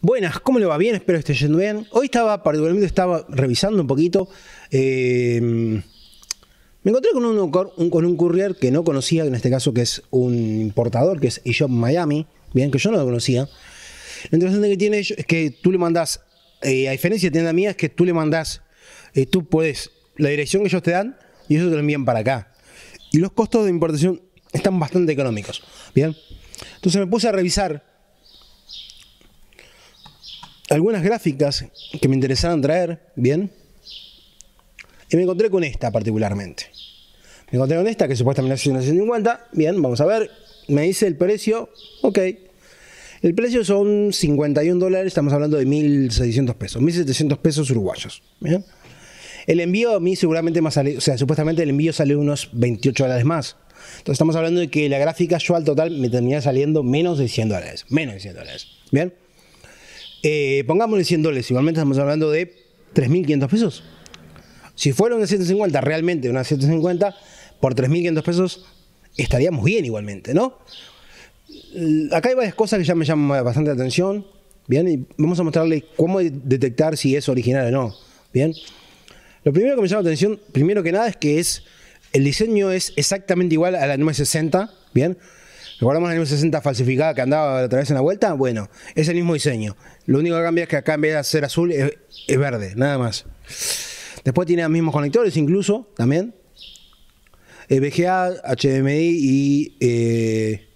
Buenas, ¿cómo le va? Bien, espero que esté yendo bien. Hoy estaba, particularmente estaba revisando un poquito. Eh, me encontré con un, con un courier que no conocía, que en este caso que es un importador, que es eShop Miami, bien, que yo no lo conocía. Lo interesante que tiene es que tú le mandas eh, a diferencia de tienda mía, es que tú le mandas eh, tú puedes, la dirección que ellos te dan, y ellos te lo envían para acá. Y los costos de importación están bastante económicos, bien. Entonces me puse a revisar algunas gráficas que me interesaron traer, ¿bien? Y me encontré con esta particularmente. Me encontré con esta, que supuestamente es una 150, bien, vamos a ver, me dice el precio, ok. El precio son 51 dólares, estamos hablando de 1.600 pesos, 1.700 pesos uruguayos, ¿bien? El envío a mí seguramente más sale, o sea, supuestamente el envío sale unos 28 dólares más. Entonces estamos hablando de que la gráfica yo al total me termina saliendo menos de 100 dólares, menos de 100 dólares, ¿bien? eh, pongámosle 100 dólares, igualmente estamos hablando de 3.500 pesos. Si fuera una 150, realmente una 150, por 3.500 pesos estaríamos bien igualmente, ¿no? Acá hay varias cosas que ya me llaman bastante la atención, ¿bien? Y vamos a mostrarles cómo detectar si es original o no, ¿bien? Lo primero que me llama la atención, primero que nada, es que es el diseño es exactamente igual a la 960, ¿bien? ¿Recordamos la M60 falsificada que andaba otra vez en la vuelta? Bueno, es el mismo diseño. Lo único que cambia es que acá en vez de ser azul es, verde, nada más. Después tiene los mismos conectores incluso, también. Eh, VGA, HDMI y eh,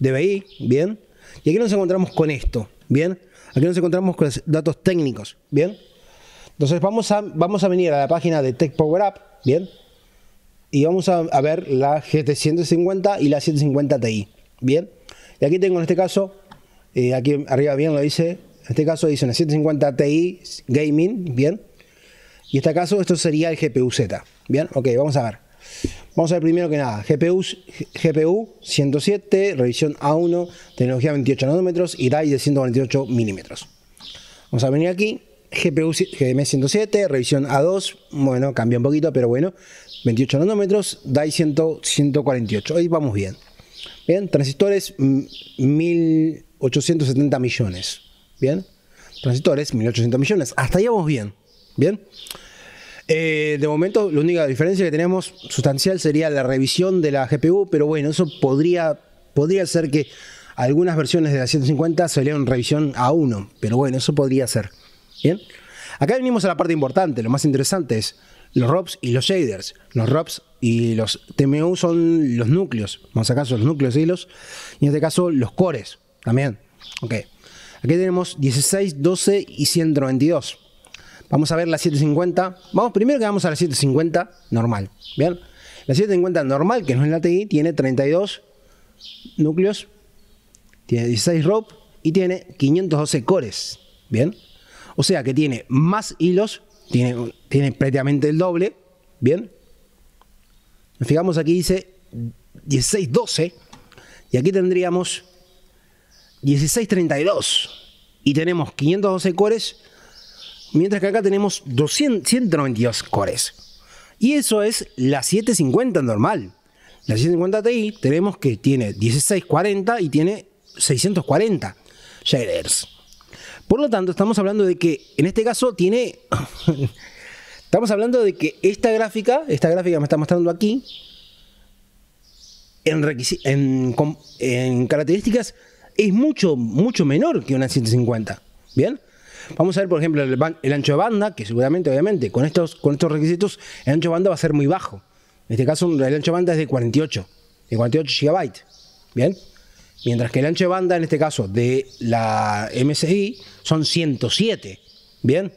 DBI, bien. Y aquí nos encontramos con esto, bien. Aquí nos encontramos con datos técnicos, bien. Entonces vamos a, vamos a venir a la página de Tech Power Up, bien y vamos a, ver la GT 150 y la 750 Ti. Bien, y aquí tengo en este caso, eh, aquí arriba bien lo dice, en este caso dice una 750 Ti Gaming, bien, y en este caso esto sería el GPU-Z. Bien, ok, vamos a ver. Vamos a ver primero que nada, GPU, GPU 107, revisión A1, tecnología 28 nanómetros y DAI de 148 milímetros. Vamos a venir aquí, GPU GM107, revisión A2, bueno, cambia un poquito, pero bueno, 28 nanómetros, DAI 148, ahí vamos bien. Bien, transistores 1870 mm, millones, bien, transistores 1800 millones, hasta ahí vamos bien, bien. Eh, de momento, la única diferencia que tenemos sustancial sería la revisión de la GPU, pero bueno, eso podría, podría ser que algunas versiones de la 150 salieron revisión A1, pero bueno, eso podría ser. ¿Bien? Acá venimos a la parte importante, lo más interesante es los ROPs y los shaders. Los ROPs y los TMU son los núcleos, vamos a caso los núcleos los. y en este caso los cores también. Ok, aquí tenemos 16, 12 y 192. Vamos a ver la 750. Vamos, primero que vamos a la 750 normal. Bien, la 750 normal, que no es la TI, tiene 32 núcleos, tiene 16 ROP y tiene 512 cores. Bien. O sea que tiene más hilos, tiene, tiene prácticamente el doble. Bien. Nos fijamos aquí dice 1612 Y aquí tendríamos 1632 Y tenemos 512 cores. Mientras que acá tenemos 200, 192 cores. Y eso es la 750 normal. La 750 Ti tenemos que tiene 1640 y tiene 640 shaders. Por lo tanto, estamos hablando de que, en este caso, tiene... estamos hablando de que esta gráfica, esta gráfica que me está mostrando aquí, en, en, en características es mucho, mucho menor que una 150, ¿Bien? Vamos a ver, por ejemplo, el, ancho de banda, que seguramente, obviamente, con estos, con estos requisitos, el ancho de banda va a ser muy bajo. En este caso, el ancho de banda es de 48, de 48 GB. ¿Bien? Mientras que el ancho de banda, en este caso, de la MSI, son 107. Bien,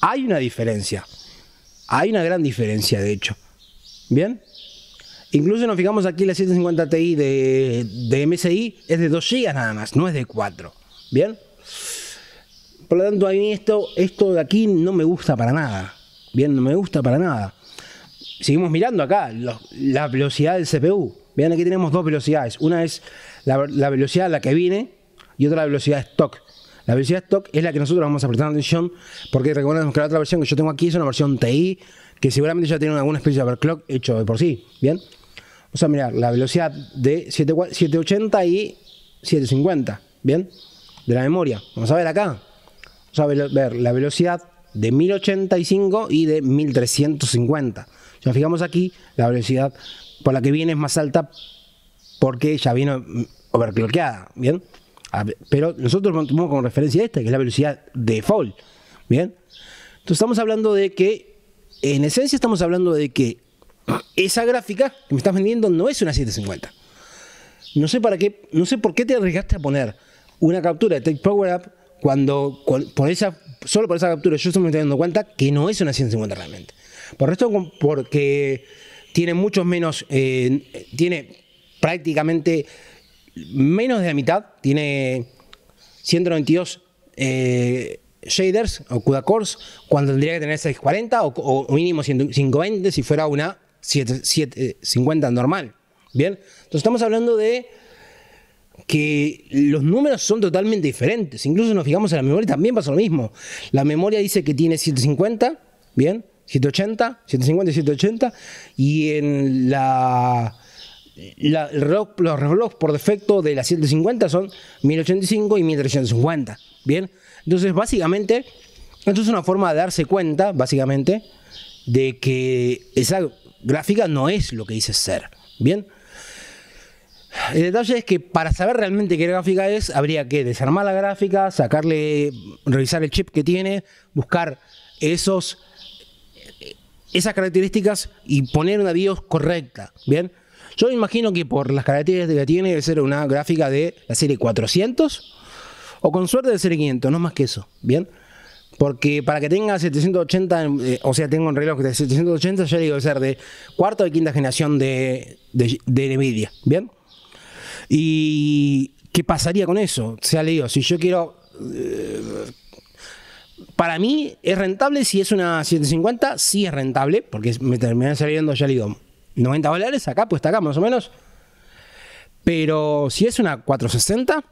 hay una diferencia. Hay una gran diferencia, de hecho. Bien, incluso nos fijamos aquí la 750 Ti de, MSI, es de 2 GB nada más, no es de 4. Bien, por lo tanto, a mí esto, esto de aquí no me gusta para nada. Bien, no me gusta para nada. Seguimos mirando acá la velocidad del CPU. bien aquí tenemos dos velocidades. Una es la, velocidad a la que viene y otra la velocidad stock. La velocidad stock es la que nosotros vamos a prestar atención porque recordemos que la otra versión que yo tengo aquí es una versión TI que seguramente ya tiene alguna especie de overclock hecho de por sí. Bien. Vamos a mirar la velocidad de 780 y 750. Bien. De la memoria. Vamos a ver acá. Vamos a ver la velocidad de 1085 y de 1350. Si nos fijamos aquí, la velocidad por la que viene es más alta porque ya vino mm, overclockeada, ¿bien? Pero nosotros tomamos como referencia a esta, que es la velocidad de fall, ¿bien? Entonces estamos hablando de que, en esencia estamos hablando de que esa gráfica que me estás vendiendo no es una 750. No sé para qué, no sé por qué te arriesgaste a poner una captura de Take Power Up cuando por esa, solo por esa captura yo me estoy dando cuenta que no es una 150 realmente. Por esto porque tiene muchos menos, eh, tiene prácticamente menos de la mitad, tiene 192 eh, shaders o CUDA cores, cuando tendría que tener 640 o, mínimo 520 si fuera una 750 normal. Bien, entonces estamos hablando de que los números son totalmente diferentes. Incluso nos fijamos en la memoria, también pasa lo mismo. La memoria dice que tiene 750, bien, 780, 750 y 780, y en la la, los relojes por defecto de la 750 son 1085 y 1350. Bien, entonces básicamente, esto es una forma de darse cuenta, básicamente, de que esa gráfica no es lo que dice ser. Bien, el detalle es que para saber realmente qué gráfica es, habría que desarmar la gráfica, sacarle, revisar el chip que tiene, buscar esos esas características y poner una BIOS correcta, ¿bien? Yo imagino que por las características que tiene, debe ser una gráfica de la serie 400 o con suerte de serie 500, no más que eso. Bien. Porque para que tenga 780, eh, o sea, tengo un reloj de 780, ya digo, ser de cuarta o quinta generación de, Nvidia. Bien. ¿Y qué pasaría con eso? O sea, le si yo quiero. Eh, para mí es rentable si es una 750, sí es rentable, porque me termina saliendo, ya le digo, 90 dólares, acá pues está acá más o menos. Pero si es una 460,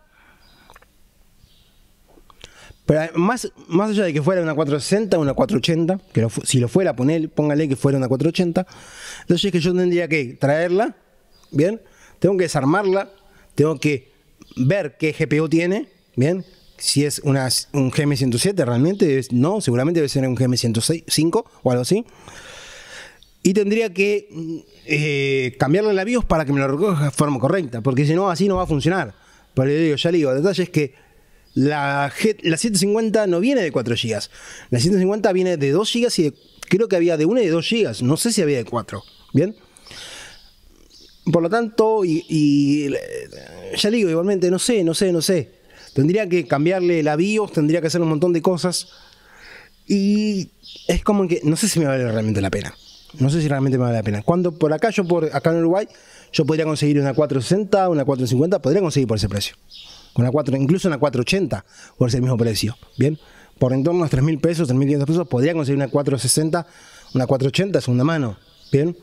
pero más, más allá de que fuera una 460, una 480, que si lo fuera, poner, póngale que fuera una 480, entonces es que yo tendría que traerla, ¿bien? Tengo que desarmarla, tengo que ver qué GPU tiene, ¿bien? Si es una, un GM107 realmente, no, seguramente debe ser un GM105 o algo así y tendría que mm, eh, cambiarle la BIOS para que me lo recoja de forma correcta, porque si no, así no va a funcionar. Pero le digo, ya digo, el detalle es que la, la 750 no viene de 4 GB, la 750 viene de 2 GB y creo que había de 1 y de 2 GB, no sé si había de 4, ¿bien? Por lo tanto, y, eh, ya digo, igualmente, no sé, no sé, no sé. Tendría que cambiarle la BIOS, tendría que hacer un montón de cosas. Y es como que no sé si me vale realmente la pena. No sé si realmente me vale la pena. Cuando por acá, yo por acá en Uruguay, yo podría conseguir una 460, una 450, podría conseguir por ese precio. Una 4, incluso una 480 por ese mismo precio. Bien, por en torno a 3.000 pesos, 3.500 pesos, podría conseguir una 460, una 480 segunda mano. Bien,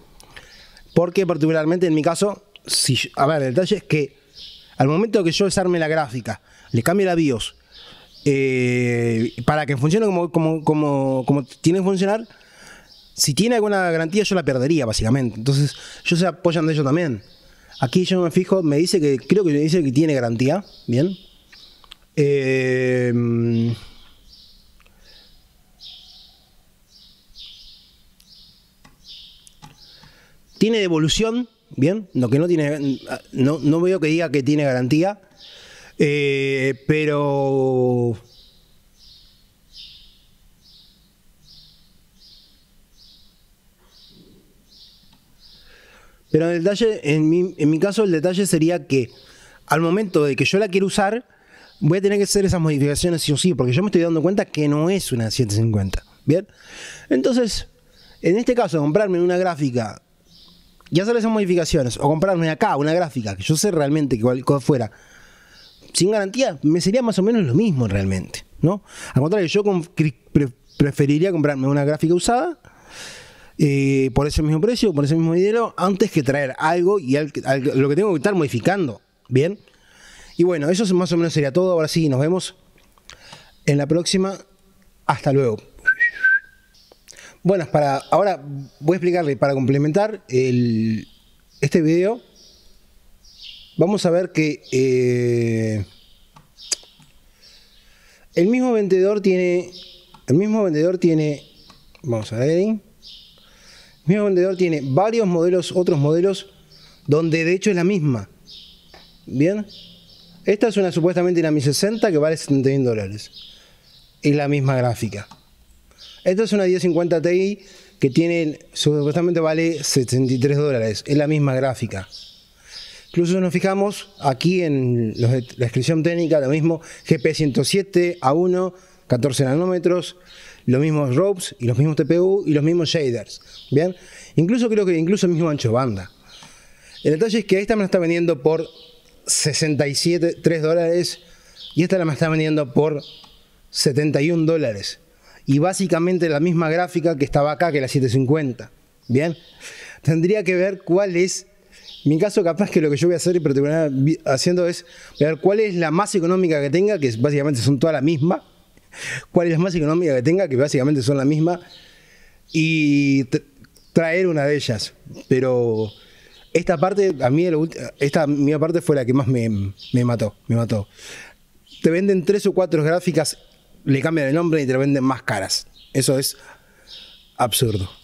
porque particularmente en mi caso, si a ver, el detalle es que al momento que yo desarme la gráfica, le cambie la BIOS, eh, para que funcione como, como, como, como tiene que funcionar, si tiene alguna garantía, yo la perdería, básicamente. Entonces, yo se apoyan de ello también. Aquí yo me fijo, me dice que, creo que me dice que tiene garantía, bien. Eh, tiene devolución, bien, lo que no tiene, no, veo que diga que tiene garantía, eh, pero Pero el detalle, en mi, en mi caso, el detalle sería que al momento de que yo la quiero usar, voy a tener que hacer esas modificaciones sí o sí, porque yo me estoy dando cuenta que no es una 750. ¿Bien? Entonces, en este caso, comprarme una gráfica y hacer esas modificaciones, o comprarme acá una gráfica que yo sé realmente que cual, fuera, sin garantía, me sería más o menos lo mismo realmente. ¿no? Al contrario, yo preferiría comprarme una gráfica usada eh, por ese mismo precio, por ese mismo dinero, antes que traer algo y lo que tengo que estar modificando. Bien. Y bueno, eso más o menos sería todo. Ahora sí, nos vemos en la próxima. Hasta luego. Bueno, para, ahora voy a explicarle, para complementar este video, vamos a ver que eh, el mismo vendedor tiene, el mismo vendedor tiene, vamos a ver mismo vendedor tiene varios modelos, otros modelos, donde de hecho es la misma. ¿Bien? Esta es una supuestamente una Mi 60 que vale 71 dólares. Es la misma gráfica. Esta es una 1050 Ti que tiene, supuestamente vale 73 dólares. Es la misma gráfica. Incluso nos fijamos aquí en la descripción técnica, lo mismo GP 107 A1, 14 nanómetros, los mismos ropes y los mismos TPU y los mismos shaders. Bien, incluso creo que incluso el mismo ancho banda. El detalle es que esta me la está vendiendo por 67, 3 dólares y esta la me está vendiendo por 71 dólares. Y básicamente la misma gráfica que estaba acá, que la 750. Bien, tendría que ver cuál es mi caso capaz que lo que yo voy a hacer y particular haciendo es ver cuál es la más económica que tenga, que básicamente son todas la misma, cuál es la más económica que tenga, que básicamente son la misma, y traer una de ellas. Pero esta parte, a mí, esta mía parte fue la que más me, mató, me mató. Te venden tres o cuatro gráficas, le cambian el nombre y te lo venden más caras. Eso es absurdo.